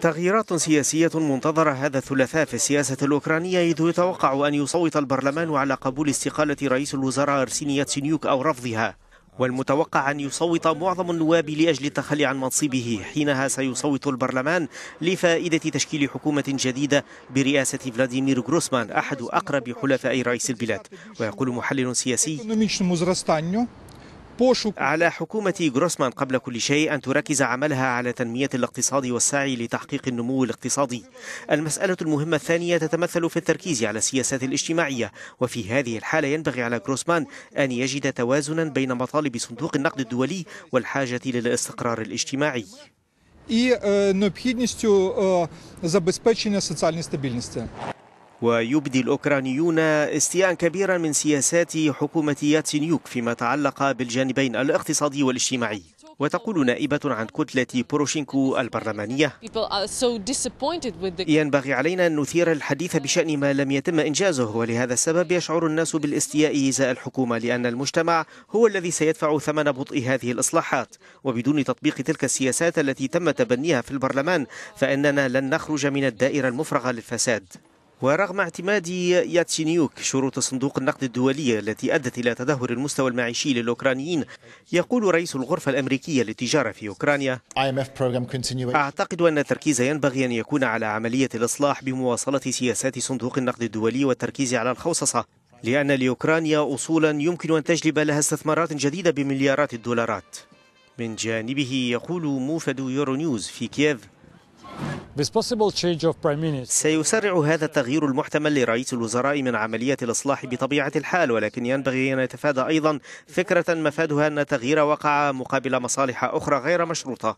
تغييرات سياسية منتظرة هذا الثلاثاء في السياسة الأوكرانية إذ يتوقع أن يصوت البرلمان على قبول استقالة رئيس الوزراء أرسيني ياتسينيوك أو رفضها والمتوقع أن يصوت معظم النواب لأجل التخلي عن منصبه حينها سيصوت البرلمان لفائدة تشكيل حكومة جديدة برئاسة فلاديمير غروسمان أحد أقرب حلفاء رئيس البلاد ويقول محلل سياسي على حكومة جروسمان قبل كل شيء أن تركز عملها على تنمية الاقتصاد والسعي لتحقيق النمو الاقتصادي المسألة المهمة الثانية تتمثل في التركيز على السياسات الاجتماعية وفي هذه الحالة ينبغي على جروسمان أن يجد توازنا بين مطالب صندوق النقد الدولي والحاجة للاستقرار الاجتماعي и необхідністю забезпечення соціальної стабільності. ويبدي الأوكرانيون استياء كبيرا من سياسات حكومة ياتسينيوك فيما تعلق بالجانبين الاقتصادي والاجتماعي وتقول نائبة عن كتلة بوروشينكو البرلمانية ينبغي علينا أن نثير الحديث بشأن ما لم يتم إنجازه ولهذا السبب يشعر الناس بالاستياء إزاء الحكومة لأن المجتمع هو الذي سيدفع ثمن بطء هذه الإصلاحات وبدون تطبيق تلك السياسات التي تم تبنيها في البرلمان فإننا لن نخرج من الدائرة المفرغة للفساد ورغم اعتماد ياتشينيوك شروط صندوق النقد الدولي التي أدت إلى تدهور المستوى المعيشي للأوكرانيين يقول رئيس الغرفة الأمريكية للتجارة في أوكرانيا أعتقد أن التركيز ينبغي أن يكون على عملية الإصلاح بمواصلة سياسات صندوق النقد الدولي والتركيز على الخوصصة لأن لأوكرانيا أصولا يمكن أن تجلب لها استثمارات جديدة بمليارات الدولارات من جانبه يقول موفد يورونيوز في كييف سيسرع هذا التغيير المحتمل لرئيس الوزراء من عملية الإصلاح بطبيعة الحال ولكن ينبغي أن يتفادى أيضا فكرة مفادها أن التغيير وقع مقابل مصالح أخرى غير مشروطة.